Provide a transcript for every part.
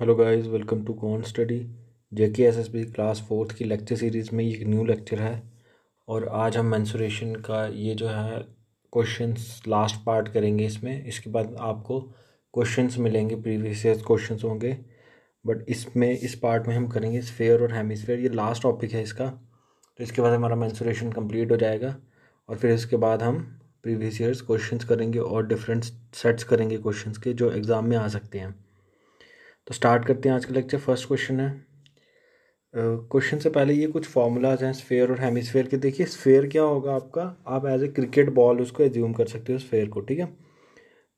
hello guys welcome to con study JK SSB class fourth की lecture series में ये new lecture है और आज हम मैंसुरेशन का ये जो है क्वेश्चंस लास्ट पार्ट करेंगे इसमें इसके बाद आपको क्वेश्चंस मिलेंगे प्रीवियस ईयर क्वेश्चंस होंगे बट इसमें इस पार्ट में हम करेंगे स्फेयर और हेमिसफेयर ये लास्ट टॉपिक है इसका तो इसके बाद हमारा मैंसुरेशन कम्प्लीट हो जाएगा और फिर इसके बाद हम प्रीवियस ईयर्स क्वेश्चंस करेंगे और डिफरेंट सेट्स करेंगे क्वेश्चंस के जो एग्ज़ाम में आ सकते हैं तो स्टार्ट करते हैं आज का लेक्चर फर्स्ट क्वेश्चन है क्वेश्चन uh, से पहले ये कुछ फार्मूलाज हैं स्फेयर और हेमिसफेयर के देखिए स्फेयर क्या होगा आपका आप एज ए क्रिकेट बॉल उसको एज्यूम कर सकते हो स्फेयर को ठीक है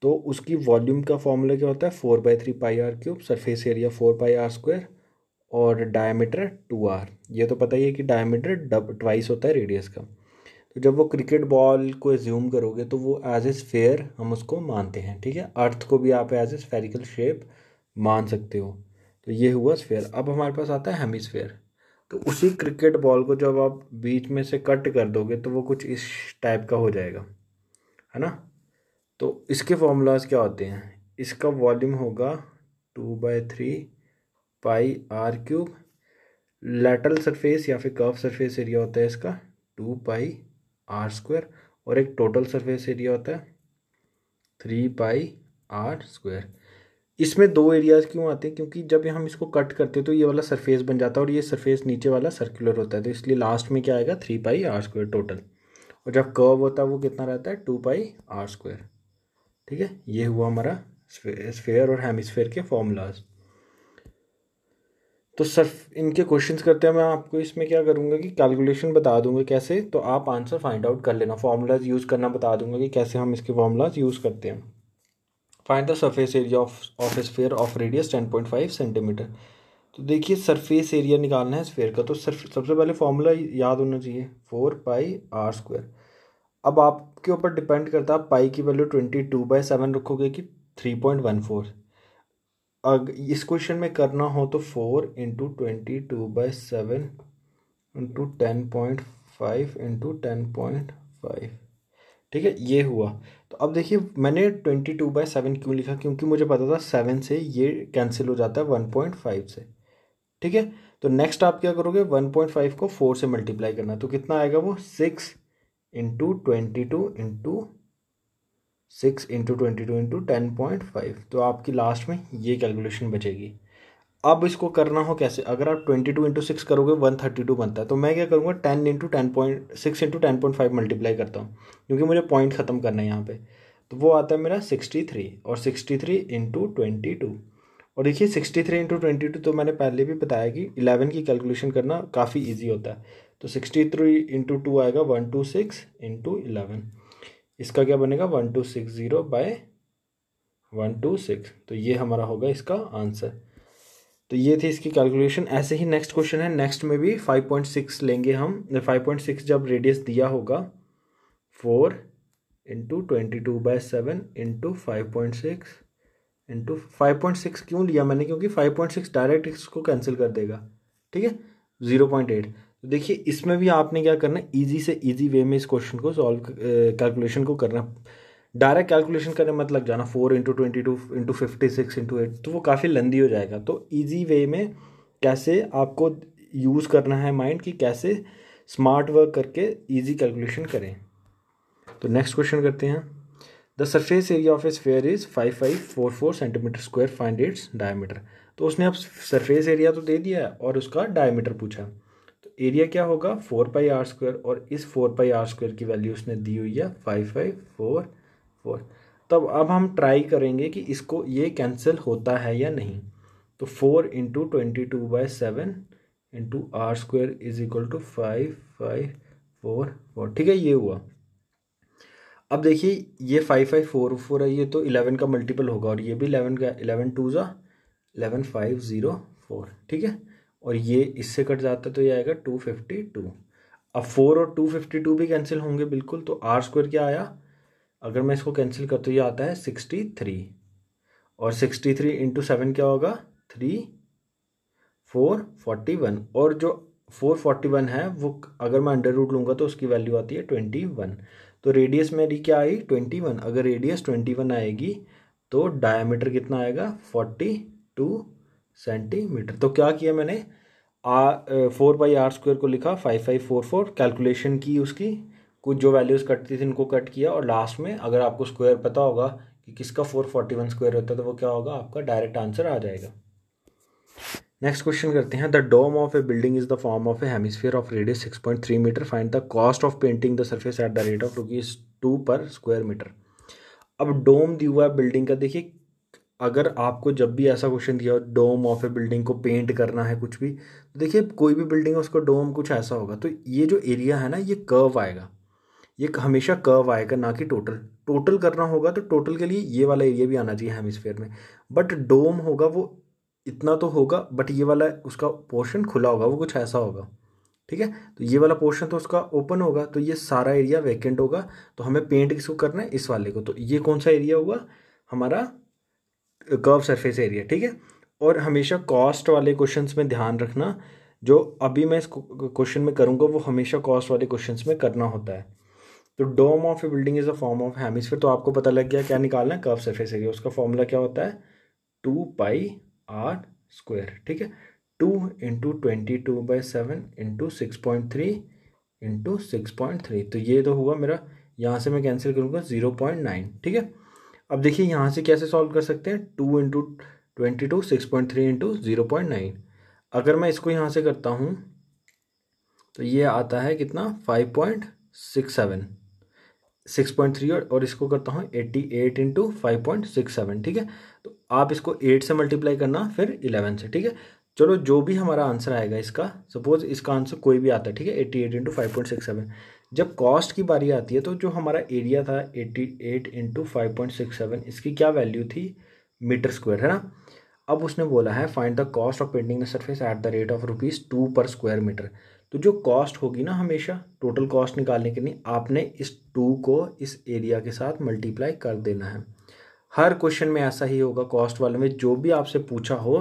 तो उसकी वॉल्यूम का फॉर्मूला क्या होता है four by three pi r cube surface area four pi r square और डायमीटर टू आर ये तो पता ही है कि डायमीटर डब ट्वाइस होता है रेडियस का तो जब वो क्रिकेट बॉल को एज्यूम करोगे तो वो एज ए स्फेयर हम उसको मानते हैं ठीक है अर्थ को भी आप एज ए स्फेरिकल शेप मान सकते हो तो ये हुआ स्फेयर अब हमारे पास आता है स्फेयर तो उसी क्रिकेट बॉल को जब आप बीच में से कट कर दोगे तो वो कुछ इस टाइप का हो जाएगा है ना तो इसके फॉर्मूलाज क्या होते हैं इसका वॉल्यूम होगा two by three pi r cube lateral surface या फिर कर्व सरफेस एरिया होता है इसका टू पाई आर स्क्वायर और एक टोटल सरफेस एरिया होता है थ्री पाई आर स्क्वायर इसमें दो एरियाज़ क्यों आते हैं क्योंकि जब हम इसको कट करते हैं तो ये वाला सरफेस बन जाता है और ये सरफेस नीचे वाला सर्कुलर होता है तो इसलिए लास्ट में क्या आएगा three pi r square total और जब कर्व होता है वो कितना रहता है टू पाई आर स्क्वायर ठीक है ये हुआ हमारा स्फेयर और हेमिस्फेयर के फॉर्मूलाज तो सिर्फ इनके क्वेश्चन करते हैं मैं आपको इसमें क्या करूँगा कि कैलकुलेशन बता दूंगा कैसे तो आप आंसर फाइंड आउट कर लेना फार्मूलाज यूज़ करना बता दूंगा कि कैसे हम इसके फार्मूलाज यूज़ करते हैं find the surface area of of sphere of radius ten point five centimetre तो देखिए सरफेस एरिया निकालना है स्फेयर का तो सबसे पहले फॉर्मूला याद होना चाहिए फोर पाई आर स्क्वायर अब आपके ऊपर डिपेंड करता है पाई की value twenty two by seven रखोगे कि थ्री पॉइंट वन फोर अग इस क्वेश्चन में करना हो तो four into twenty two by seven into ten point five into ten point five ठीक है ये हुआ तो अब देखिए मैंने ट्वेंटी टू बाई सेवन क्यों लिखा क्योंकि मुझे पता था सेवन से ये कैंसिल हो जाता है वन पॉइंट फाइव से ठीक है तो नेक्स्ट आप क्या करोगे वन पॉइंट फाइव को फोर से मल्टीप्लाई करना तो कितना आएगा वो six into twenty two into six into twenty two into ten point five तो आपकी लास्ट में ये कैलकुलेशन बचेगी अब इसको करना हो कैसे अगर आप ट्वेंटी टू इंटू सिक्स करोगे वन थर्टी टू बनता है तो मैं क्या करूँगा ten into ten point six into ten point five multiply करता हूँ क्योंकि मुझे पॉइंट ख़त्म करना है यहाँ पे तो वो आता है मेरा सिक्सटी थ्री और sixty three into twenty two और देखिए sixty three into twenty two तो मैंने पहले भी बताया कि इलेवन की कैलकुलेशन करना काफ़ी ईजी होता है तो सिक्सटी थ्री इंटू टू आएगा one two six into eleven इसका क्या बनेगा one two six zero by one two six तो ये हमारा होगा इसका आंसर तो ये थी इसकी कैलकुलेशन ऐसे ही नेक्स्ट क्वेश्चन है नेक्स्ट में भी फाइव पॉइंट सिक्स लेंगे हम फाइव पॉइंट सिक्स जब रेडियस दिया होगा four into twenty two by seven into five point six into five point six क्यों लिया मैंने क्योंकि फाइव पॉइंट सिक्स डायरेक्ट इसको कैंसिल कर देगा ठीक है ज़ीरो पॉइंट एट तो देखिए इसमें भी आपने क्या करना है ईजी से ईजी वे में इस क्वेश्चन को सॉल्व कैलकुलेशन को करना डायरेक्ट कैलकुलेशन करने मत लग जाना four into twenty two into fifty six into eight तो वो काफ़ी लंदी हो जाएगा तो ईजी वे में कैसे आपको यूज़ करना है माइंड कि कैसे स्मार्ट वर्क करके ईजी कैलकुलेशन करें तो नेक्स्ट क्वेश्चन करते हैं the surface area of a sphere is five five four four centimetre square find its diameter तो उसने अब सरफेस एरिया तो दे दिया है और उसका डायमीटर पूछा तो एरिया क्या होगा फोर पाई आर स्क्वायर और इस फोर पाई आर स्क्वायर की वैल्यू उसने दी हुई है फाइव फाइव फोर फोर तब अब हम ट्राई करेंगे कि इसको ये कैंसिल होता है या नहीं तो four into twenty two by seven into r square is equal to five five four four ठीक है ये हुआ अब देखिए ये फाइव फाइव फोर फोर है ये तो इलेवन का मल्टीपल होगा और ये भी इलेवन का इलेवन टू ज़ा इलेवन फाइव ज़ीरो फोर ठीक है और ये इससे कट जाता है तो ये आएगा टू फिफ्टी टू अब फोर और टू फिफ्टी टू भी कैंसिल होंगे बिल्कुल तो आर स्क्वायर क्या आया अगर मैं इसको कैंसिल कर तो ये आता है सिक्सटी थ्री और सिक्सटी थ्री इंटू सेवन क्या होगा थ्री फोर फोर्टी वन और जो फोर फोर्टी वन है वो अगर मैं अंडर रूट लूँगा तो उसकी वैल्यू आती है ट्वेंटी वन तो रेडियस मेरी क्या आई ट्वेंटी वन अगर रेडियस ट्वेंटी वन आएगी तो डायमीटर कितना आएगा फोर्टी टू सेंटीमीटर तो क्या किया मैंने r four by r square को लिखा five five four four calculation की उसकी कुछ जो वैल्यूज़ कटती थी इनको कट किया और लास्ट में अगर आपको स्क्वायर पता होगा कि किसका फोर फोर्टी वन स्क्वायर होता है तो वो क्या होगा आपका डायरेक्ट आंसर आ जाएगा नेक्स्ट क्वेश्चन करते हैं the dome of a building is the form of a hemisphere of radius six point three metre find the cost of painting the surface at the rate of rupees two per square metre अब dome दिया हुआ है building का देखिए अगर आपको जब भी ऐसा क्वेश्चन दिया हो डोम ऑफ ए बिल्डिंग को पेंट करना है कुछ भी तो देखिए कोई भी बिल्डिंग है उसका डोम कुछ ऐसा होगा तो ये जो एरिया है ना ये कर्व आएगा ये हमेशा कर्व आएगा ना कि टोटल टोटल करना होगा तो टोटल के लिए ये वाला एरिया भी आना चाहिए हेमिसफेयर में बट डोम होगा वो इतना तो होगा बट ये वाला उसका पोर्शन खुला होगा वो कुछ ऐसा होगा ठीक है तो ये वाला पोर्शन तो उसका ओपन होगा तो ये सारा एरिया वैकेंट होगा तो हमें पेंट किसको करना है इस वाले को तो ये कौन सा एरिया होगा हमारा कर्व सरफेस एरिया ठीक है और हमेशा कॉस्ट वाले क्वेश्चन में ध्यान रखना जो अभी मैं इस क्वेश्चन में करूँगा वो हमेशा कॉस्ट वाले क्वेश्चन में करना होता है तो dome of a building is a form of hemisphere तो आपको पता लग गया क्या निकालना है कर्व सरफेस एरिया उसका फॉर्मूला क्या होता है टू पाई आर स्क्वायर ठीक है two into twenty two by seven into six point three into six point three तो ये तो हुआ मेरा यहाँ से मैं कैंसिल करूँगा ज़ीरो पॉइंट नाइन ठीक है अब देखिए यहाँ से कैसे सॉल्व कर सकते हैं two into twenty two six point three into zero point nine अगर मैं इसको यहाँ से करता हूँ तो ये आता है कितना five point six seven six point three और इसको करता हूँ eighty eight into five point six seven ठीक है तो आप इसको एट से मल्टीप्लाई करना फिर इलेवन से ठीक है चलो जो भी हमारा आंसर आएगा इसका सपोज इसका आंसर कोई भी आता है ठीक है eighty eight into five point six seven जब कॉस्ट की बारी आती है तो जो हमारा एरिया था eighty eight into five point six seven इसकी क्या वैल्यू थी मीटर स्क्वायर है ना अब उसने बोला है find the cost of painting the at the rate of rupees two per square metre तो जो कॉस्ट होगी ना हमेशा टोटल कॉस्ट निकालने के लिए आपने इस टू को इस एरिया के साथ मल्टीप्लाई कर देना है हर क्वेश्चन में ऐसा ही होगा कॉस्ट वाले में जो भी आपसे पूछा हो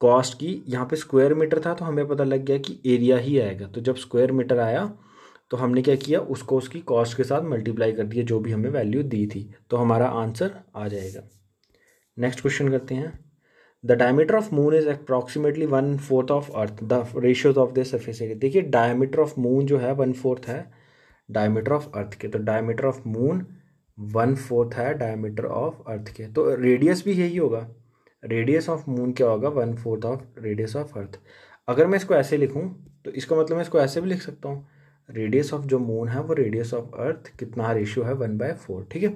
कॉस्ट की यहाँ पे स्क्वायर मीटर था तो हमें पता लग गया कि एरिया ही आएगा तो जब स्क्वायर मीटर आया तो हमने क्या किया उसको उसकी कॉस्ट के साथ मल्टीप्लाई कर दिया जो भी हमें वैल्यू दी थी तो हमारा आंसर आ जाएगा नेक्स्ट क्वेश्चन करते हैं the diameter of moon is approximately one fourth of earth the ratios of the surface area देखिए डायमीटर ऑफ मून जो है वन फोर्थ है डायमीटर ऑफ अर्थ के तो diameter of moon one fourth है diameter of earth के तो radius भी यही होगा रेडियस ऑफ मून क्या होगा one fourth of radius of earth अगर मैं इसको ऐसे लिखूँ तो इसका मतलब मैं इसको ऐसे भी लिख सकता हूँ रेडियस ऑफ जो मून है वो रेडियस ऑफ अर्थ कितना रेशियो है वन बाय फोर ठीक है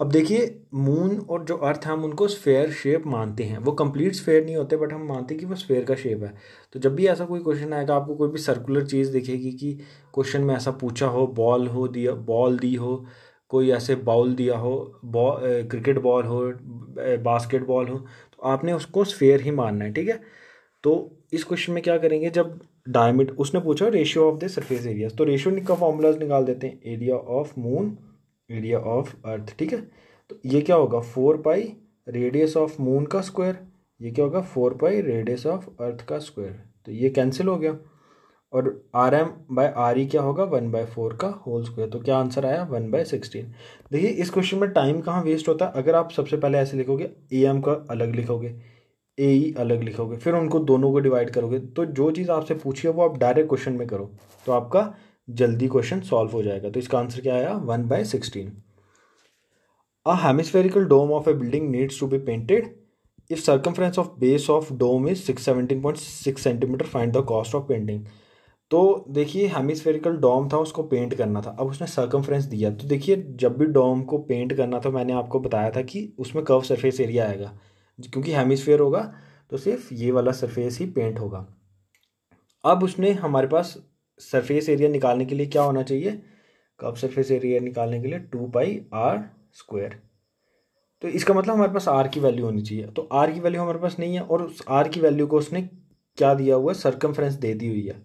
अब देखिए मून और जो अर्थ हम उनको स्फेयर शेप मानते हैं वो कंप्लीट स्फेयर नहीं होते बट हम मानते हैं कि वो स्फेयर का शेप है तो जब भी ऐसा कोई क्वेश्चन आएगा आपको कोई भी सर्कुलर चीज़ दिखेगी कि क्वेश्चन में ऐसा पूछा हो बॉल हो दिया बॉल दी हो कोई ऐसे बाउल दिया हो बॉ क्रिकेट बॉल हो बास्केट बॉल हो तो आपने उसको स्फेयर ही मानना है ठीक है तो इस क्वेश्चन में क्या करेंगे जब डायमीटर उसने पूछा ratio of the surface area तो रेशियो का फॉर्मूलाज निकाल देते हैं area of moon area of earth ठीक है तो ये क्या होगा four pi radius of moon का स्क्वायर ये क्या होगा four pi radius of earth का स्क्वायर तो ये कैंसिल हो गया और r m by r e क्या होगा वन बाय फोर का होल स्क्वायर तो क्या आंसर आया वन बाय सिक्सटीन देखिए इस क्वेश्चन में टाइम कहाँ वेस्ट होता है अगर आप सबसे पहले ऐसे लिखोगे ए एम का अलग लिखोगे ए ई अलग लिखोगे फिर उनको दोनों को डिवाइड करोगे तो जो चीज़ आपसे पूछी है वो आप डायरेक्ट क्वेश्चन में करो तो आपका जल्दी क्वेश्चन सॉल्व हो जाएगा तो इसका आंसर क्या आया one by sixteen a hemispherical dome of a building needs to be painted if circumference of base of dome is six seventeen point six centimetre find the cost of painting तो देखिए hemispherical डोम था उसको paint करना था अब उसने circumference दिया तो देखिए जब भी डोम को पेंट करना था मैंने आपको बताया था कि उसमें कर्व सरफेस एरिया आएगा क्योंकि हेमिस्फेयर होगा तो सिर्फ ये वाला सरफेस ही पेंट होगा अब उसने हमारे पास सरफेस एरिया निकालने के लिए क्या होना चाहिए कब सरफेस एरिया निकालने के लिए टू पाई आर स्क्वायर तो इसका मतलब हमारे पास आर की वैल्यू होनी चाहिए तो आर की वैल्यू हमारे पास नहीं है और उस आर की वैल्यू को उसने क्या दिया हुआ है सर्कमफ्रेंस दे दी हुई है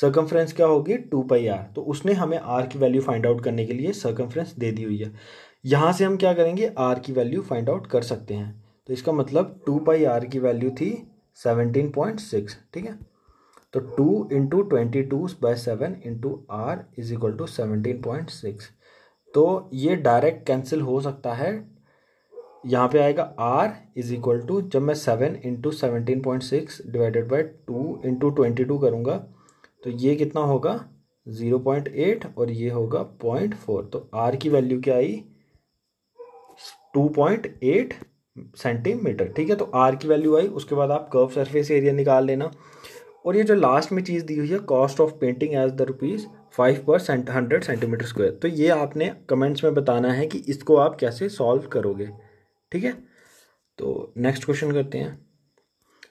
सर्कमफ्रेंस क्या होगी टू पाई आर तो उसने हमें आर की वैल्यू फाइंड आउट करने के लिए सर्कमफ्रेंस दे दी हुई है यहाँ से हम क्या करेंगे आर की वैल्यू फाइंड आउट कर सकते हैं तो इसका मतलब टू पाई आर की वैल्यू थी सेवनटीन पॉइंट सिक्स ठीक है तो two into twenty two by seven into r is equal to seventeen point six तो ये डायरेक्ट कैंसिल हो सकता है यहाँ पे आएगा आर इज इक्वल टू जब मैं seven into seventeen point six divided by two into twenty two करूँगा तो ये कितना होगा ज़ीरो पॉइंट एट और ये होगा पॉइंट फोर तो आर की वैल्यू क्या आई टू पॉइंट एट सेंटीमीटर ठीक है तो आर की वैल्यू आई उसके बाद आप कर्व सरफेस एरिया निकाल लेना और ये जो लास्ट में चीज़ दी हुई है cost of painting as the rupees five per cent hundred centimetre square तो ये आपने कमेंट्स में बताना है कि इसको आप कैसे सॉल्व करोगे ठीक है तो नेक्स्ट क्वेश्चन करते हैं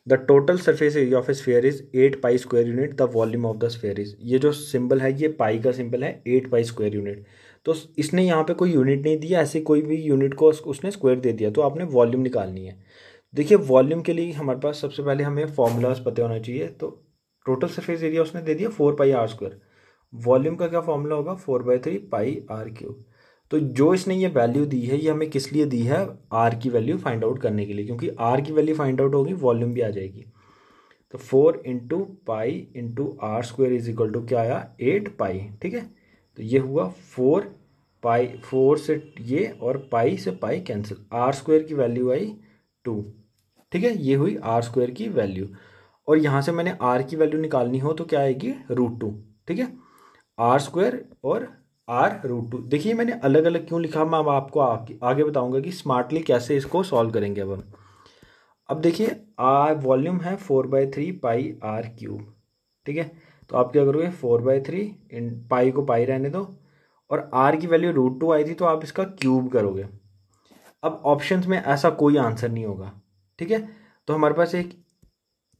the total surface area of a sphere is eight pi square unit the volume of the sphere is ये जो सिंबल है ये पाई का सिंबल है एट पाई स्क्वायर यूनिट तो इसने यहाँ पे कोई यूनिट नहीं दिया ऐसे कोई भी यूनिट को उसने स्क्वायर दे दिया तो आपने वॉल्यूम निकालनी है देखिए वॉल्यूम के लिए हमारे पास सबसे पहले हमें फॉर्मूलाज पता होना चाहिए तो टोटल सरफेस एरिया उसने दे दिया four pi r square volume का क्या फॉर्मूला होगा four by three pi r cube तो जो इसने ये वैल्यू दी है ये हमें किस लिए दी है आर की वैल्यू फाइंड आउट करने के लिए क्योंकि आर की वैल्यू फाइंड आउट होगी वॉल्यूम भी आ जाएगी तो four into pi into r square is equal to क्या आया एट पाई ठीक है तो ये हुआ फोर पाई फोर से ये और पाई से पाई कैंसिल आर स्क्वायर की वैल्यू आई टू ठीक है ये हुई आर स्क्वायर की वैल्यू और यहाँ से मैंने आर की वैल्यू निकालनी हो तो क्या आएगी रूट टू ठीक है आर स्क्वायर और आर रूट टू देखिए मैंने अलग अलग क्यों लिखा मैं अब आपको आगे, आगे बताऊंगा कि स्मार्टली कैसे इसको सॉल्व करेंगे अब हम अब देखिए आर वॉल्यूम है four by three pi r cube ठीक है तो आप क्या करोगे फोर बाय थ्री इन पाई को पाई रहने दो और आर की वैल्यू रूट टू आई थी तो आप इसका क्यूब करोगे अब ऑप्शंस में ऐसा कोई आंसर नहीं होगा ठीक है तो हमारे पास एक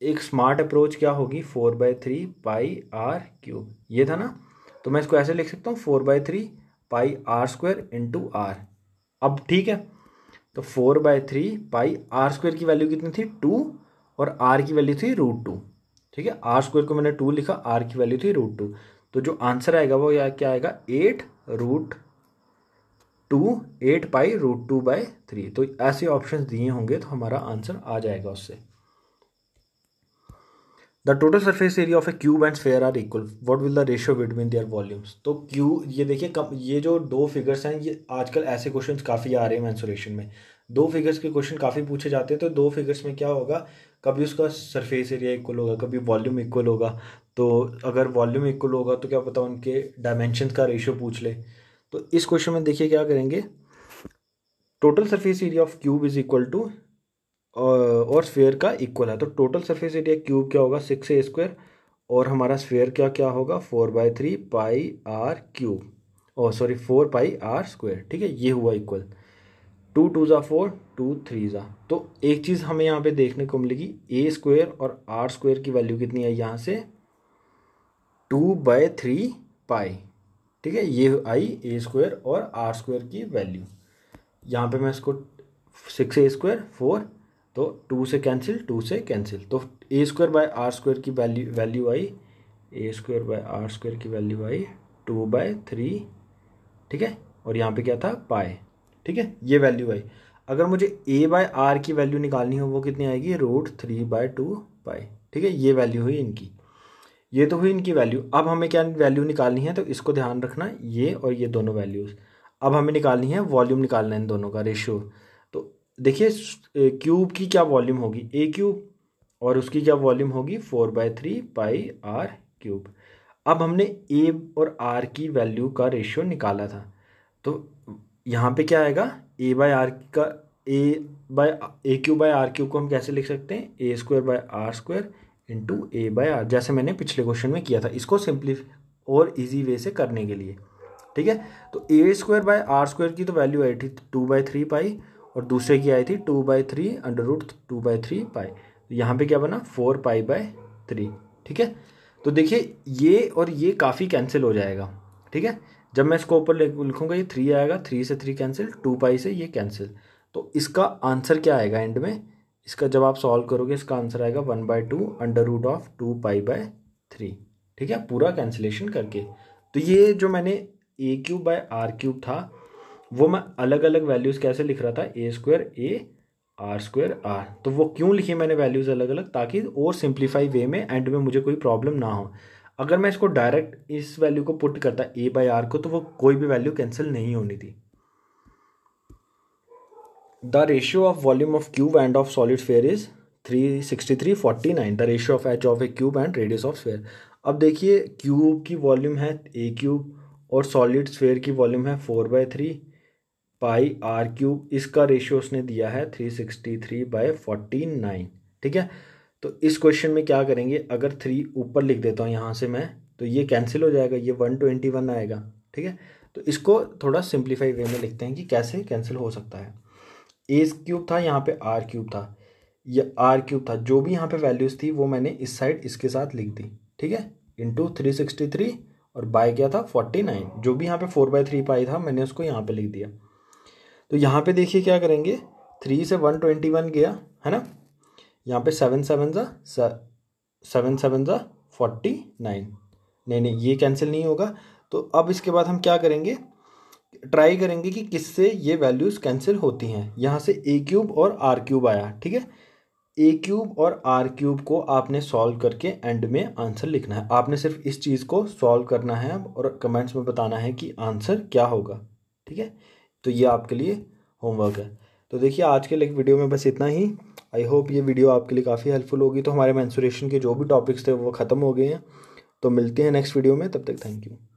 एक स्मार्ट अप्रोच क्या होगी four by three pi r cube ये था ना तो मैं इसको ऐसे लिख सकता हूँ four by three pi r square into r अब ठीक है तो four by three pi r square की वैल्यू कितनी थी टू और आर की वैल्यू थी रूट टू ठीक है आर स्क्वायर को मैंने टू लिखा आर की वैल्यू थी रूट टू तो जो आंसर आएगा वो क्या आएगा eight root two eight pi root two by three तो ऐसे ऑप्शन दिए होंगे तो हमारा आंसर आ जाएगा उससे the total surface area of a cube and sphere are equal what will the ratio between their volumes तो क्यू ये देखिए कम ये जो दो फिगर्स हैं ये आजकल ऐसे क्वेश्चन काफ़ी आ रहे हैं मैंसोरेशन में दो फिगर्स के क्वेश्चन काफ़ी पूछे जाते हैं तो दो फिगर्स में क्या होगा कभी उसका सरफेस एरिया इक्वल होगा कभी वॉल्यूम इक्वल होगा तो अगर वॉल्यूम इक्वल होगा तो क्या पता उनके डायमेंशन का रेशियो पूछ ले तो इस क्वेश्चन में देखिए क्या करेंगे total surface area of cube is equal to और स्फेयर का इक्वल है तो टोटल सरफेस एरिया क्यूब क्या होगा सिक्स ए स्क्वायर और हमारा स्फेयर क्या क्या होगा four by three pi r cube और sorry four pi r square ठीक है ये हुआ इक्वल टू टू ज़ा फोर टू थ्री ज़ा तो एक चीज़ हमें यहाँ पे देखने को मिलेगी ए स्क्वायर और आर स्क्वायर की वैल्यू कितनी है यहाँ से टू बाय थ्री पाई ठीक है ये आई ए स्क्वायर और आर स्क्वायर की वैल्यू यहाँ पे मैं इसको सिक्स ए स्क्वायर फोर तो टू से कैंसिल टू से कैंसिल तो a square by r square की वैल्यू वैल्यू आई a square by r square की वैल्यू आई टू बाय थ्री ठीक है और यहाँ पे क्या था पाए ठीक है ये वैल्यू आई अगर मुझे ए बाय आर की वैल्यू निकालनी हो वो कितनी आएगी रूट थ्री बाय टू पाए ठीक है ये वैल्यू हुई इनकी ये तो हुई इनकी वैल्यू अब हमें क्या वैल्यू निकालनी है तो इसको ध्यान रखना ये और ये दोनों वैल्यूज़ अब हमें निकालनी है वॉल्यूम निकालना है इन दोनों का रेशियो तो देखिए क्यूब की क्या वॉल्यूम होगी ए क्यूब और उसकी क्या वॉल्यूम होगी four by three pi r cube अब हमने ए और आर की वैल्यू का रेशियो निकाला था तो यहाँ पे क्या आएगा ए बाय आर का a by a cube by r cube को हम कैसे लिख सकते हैं a square by r square into a by r जैसे मैंने पिछले क्वेश्चन में किया था इसको सिंपली और इजी वे से करने के लिए ठीक है तो a square by r square की तो वैल्यू आई थी टू बाई थ्री पाई और दूसरे की आई थी two by three under root two by three pi यहाँ पे क्या बना फोर पाई बाय थ्री ठीक है तो देखिए ये और ये काफ़ी कैंसिल हो जाएगा ठीक है जब मैं इसको ऊपर लिखूंगा ये थ्री आएगा थ्री से थ्री कैंसिल टू पाई से ये कैंसिल तो इसका आंसर क्या आएगा एंड में इसका जब आप सॉल्व करोगे इसका आंसर आएगा one by two under root of two pi by three ठीक है पूरा कैंसिलेशन करके तो ये जो मैंने a cube by r cube था वो मैं अलग अलग वैल्यूज़ कैसे लिख रहा था a square a r square r तो वो क्यों लिखी मैंने वैल्यूज़ अलग अलग ताकि और सिंप्लीफाई वे में एंड में मुझे कोई प्रॉब्लम ना हो अगर मैं इसको डायरेक्ट इस वैल्यू को पुट करता ए बाई आर को तो वो कोई भी वैल्यू कैंसिल नहीं होनी थी the ratio of volume of cube and of solid sphere is three sixty three forty nine the ratio of H of a cube and radius of sphere अब देखिए क्यूब की वॉल्यूम है a cube और solid sphere की volume है four by three pi r cube इसका ratio उसने दिया है three sixty three by forty nine ठीक है तो इस क्वेश्चन में क्या करेंगे अगर थ्री ऊपर लिख देता हूँ यहाँ से मैं तो ये कैंसिल हो जाएगा ये वन ट्वेंटी वन आएगा ठीक है तो इसको थोड़ा सिंप्लीफाई वे में लिखते हैं कि कैसे कैंसिल हो सकता है ए क्यूब था यहाँ पे आर क्यूब था या आर क्यूब था जो भी यहाँ पे वैल्यूज़ थी वो मैंने इस साइड इसके साथ लिख दी ठीक है इंटू थ्री सिक्सटी थ्री और बाय क्या था फोर्टी नाइन जो भी यहाँ पे फोर बाय थ्री पाई था मैंने उसको यहाँ पे लिख दिया तो यहाँ पे देखिए क्या करेंगे थ्री से वन ट्वेंटी वन गया है ना यहाँ पे सेवन सेवन ज़ा सेवन सेवन ज़ा फोर्टी नाइन नहीं नहीं ये कैंसिल नहीं होगा तो अब इसके बाद हम क्या करेंगे ट्राई करेंगे कि किससे ये वैल्यूज़ कैंसिल होती हैं यहाँ से ए क्यूब और आर क्यूब आया ठीक है ए क्यूब और आर क्यूब को आपने सॉल्व करके एंड में आंसर लिखना है आपने सिर्फ इस चीज़ को सॉल्व करना है और कमेंट्स में बताना है कि आंसर क्या होगा ठीक है तो ये आपके लिए होमवर्क है तो देखिए आज के लिए वीडियो में बस इतना ही आई होप ये वीडियो आपके लिए काफ़ी हेल्पफुल होगी तो हमारे मैंसुरेशन के जो भी टॉपिक्स थे वो ख़त्म हो गए हैं तो मिलते हैं नेक्स्ट वीडियो में तब तक थैंक यू